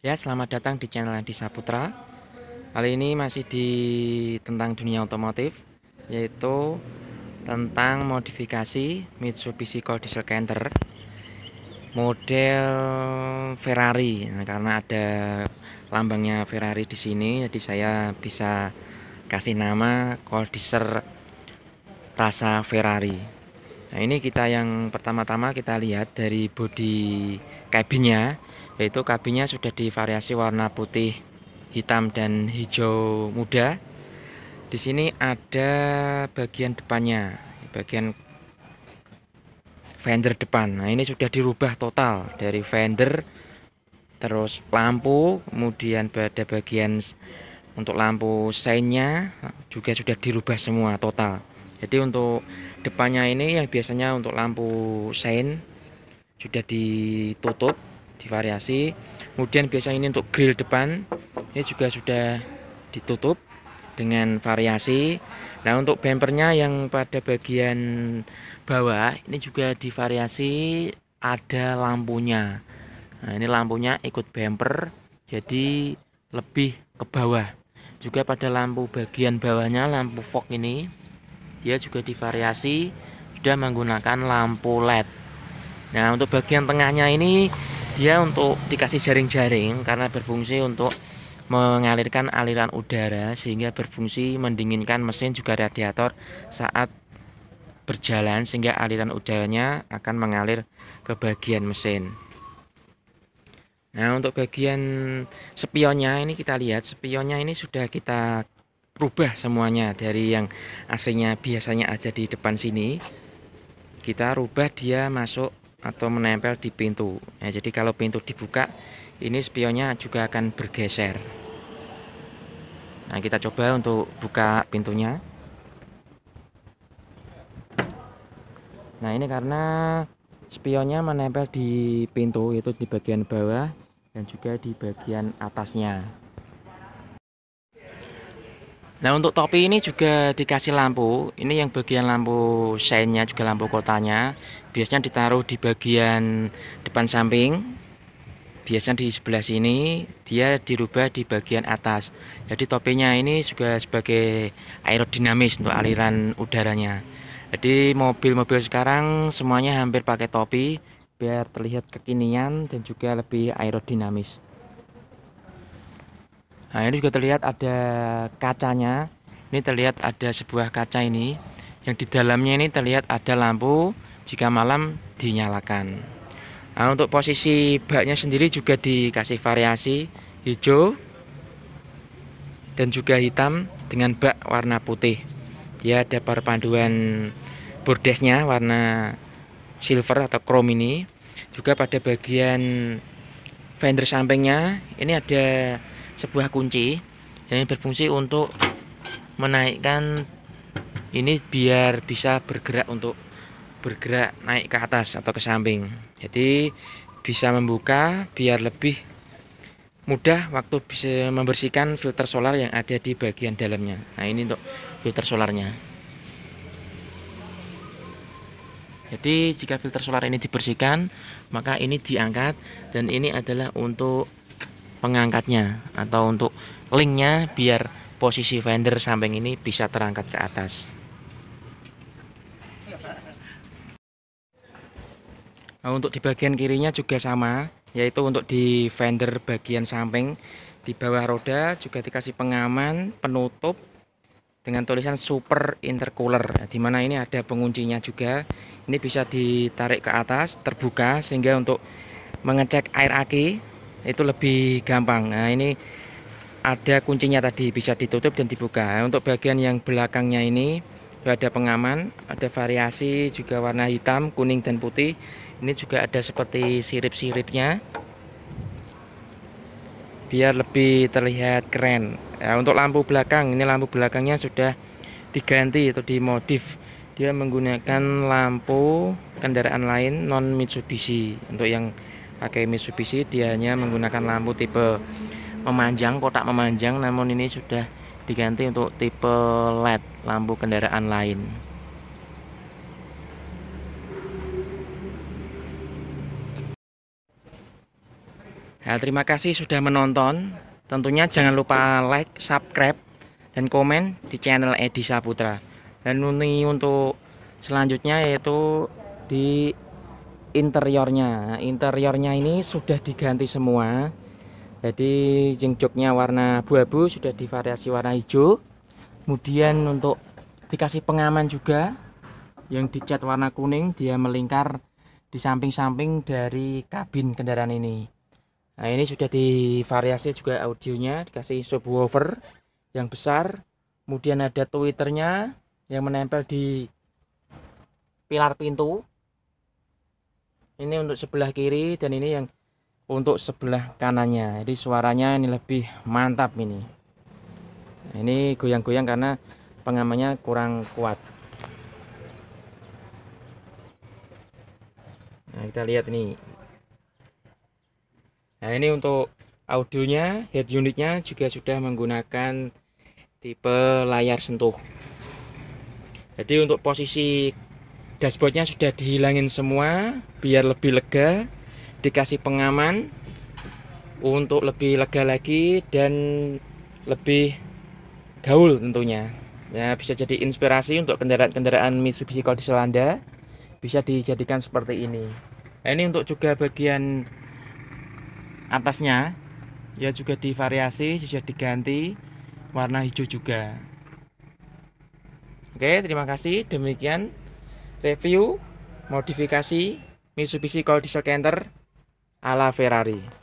Ya, selamat datang di channel Andi Saputra. Kali ini masih di tentang dunia otomotif, yaitu tentang modifikasi Mitsubishi Colt Diesel Canter model Ferrari. Nah, karena ada lambangnya Ferrari di sini, jadi saya bisa kasih nama Colt Diesel rasa Ferrari. Nah, ini kita yang pertama-tama kita lihat dari bodi kabinnya yaitu kabinnya sudah divariasi warna putih hitam dan hijau muda di sini ada bagian depannya bagian fender depan nah ini sudah dirubah total dari fender terus lampu kemudian pada bagian untuk lampu seinnya juga sudah dirubah semua total jadi untuk depannya ini yang biasanya untuk lampu sein sudah ditutup divariasi kemudian biasanya ini untuk grill depan ini juga sudah ditutup dengan variasi nah untuk bempernya yang pada bagian bawah ini juga divariasi ada lampunya nah ini lampunya ikut bumper jadi lebih ke bawah juga pada lampu bagian bawahnya lampu fog ini dia juga divariasi sudah menggunakan lampu led nah untuk bagian tengahnya ini dia untuk dikasih jaring-jaring karena berfungsi untuk mengalirkan aliran udara sehingga berfungsi mendinginkan mesin juga radiator saat berjalan sehingga aliran udaranya akan mengalir ke bagian mesin nah untuk bagian spionnya ini kita lihat spionnya ini sudah kita rubah semuanya dari yang aslinya biasanya ada di depan sini kita rubah dia masuk atau menempel di pintu ya, jadi kalau pintu dibuka ini spionnya juga akan bergeser nah kita coba untuk buka pintunya nah ini karena spionnya menempel di pintu yaitu di bagian bawah dan juga di bagian atasnya Nah untuk topi ini juga dikasih lampu Ini yang bagian lampu seinnya juga lampu kotanya Biasanya ditaruh di bagian depan samping Biasanya di sebelah sini dia dirubah di bagian atas Jadi topinya ini juga sebagai aerodinamis untuk aliran udaranya Jadi mobil-mobil sekarang semuanya hampir pakai topi Biar terlihat kekinian dan juga lebih aerodinamis Nah, ini juga terlihat ada kacanya. Ini terlihat ada sebuah kaca ini yang di dalamnya ini terlihat ada lampu jika malam dinyalakan. Nah, untuk posisi baknya sendiri juga dikasih variasi hijau dan juga hitam dengan bak warna putih. Dia ada perpaduan bordesnya warna silver atau chrome ini. Juga pada bagian fender sampingnya ini ada sebuah kunci yang berfungsi untuk menaikkan ini biar bisa bergerak untuk bergerak naik ke atas atau ke samping jadi bisa membuka biar lebih mudah waktu bisa membersihkan filter solar yang ada di bagian dalamnya nah ini untuk filter solarnya jadi jika filter solar ini dibersihkan maka ini diangkat dan ini adalah untuk pengangkatnya atau untuk linknya biar posisi fender samping ini bisa terangkat ke atas nah, untuk di bagian kirinya juga sama yaitu untuk di fender bagian samping di bawah roda juga dikasih pengaman penutup dengan tulisan super intercooler nah, di mana ini ada penguncinya juga ini bisa ditarik ke atas terbuka sehingga untuk mengecek air aki itu lebih gampang nah ini ada kuncinya tadi bisa ditutup dan dibuka nah, untuk bagian yang belakangnya ini ada pengaman ada variasi juga warna hitam kuning dan putih ini juga ada seperti sirip-siripnya biar lebih terlihat keren nah, untuk lampu belakang ini lampu belakangnya sudah diganti atau dimodif dia menggunakan lampu kendaraan lain non Mitsubishi untuk yang pakai Mitsubishi dia hanya menggunakan lampu tipe memanjang kotak memanjang namun ini sudah diganti untuk tipe LED lampu kendaraan lain Nah, terima kasih sudah menonton. Tentunya jangan lupa like, subscribe, dan komen di channel Edi Saputra. Dan ini untuk selanjutnya yaitu di interiornya interiornya ini sudah diganti semua jadi jengjoknya warna abu-abu sudah divariasi warna hijau kemudian untuk dikasih pengaman juga yang dicat warna kuning dia melingkar di samping-samping dari kabin kendaraan ini nah ini sudah divariasi juga audionya dikasih subwoofer yang besar kemudian ada twitternya yang menempel di pilar pintu ini untuk sebelah kiri dan ini yang untuk sebelah kanannya jadi suaranya ini lebih mantap ini nah, ini goyang-goyang karena pengamannya kurang kuat nah kita lihat ini nah ini untuk audionya head unitnya juga sudah menggunakan tipe layar sentuh jadi untuk posisi dashboardnya sudah dihilangin semua biar lebih lega dikasih pengaman untuk lebih lega lagi dan lebih gaul tentunya ya bisa jadi inspirasi untuk kendaraan-kendaraan Mitsubishi Colt di Selanda bisa dijadikan seperti ini nah, ini untuk juga bagian atasnya ya juga divariasi sudah diganti warna hijau juga oke terima kasih demikian review modifikasi Mitsubishi Cold Diesel Canter ala Ferrari.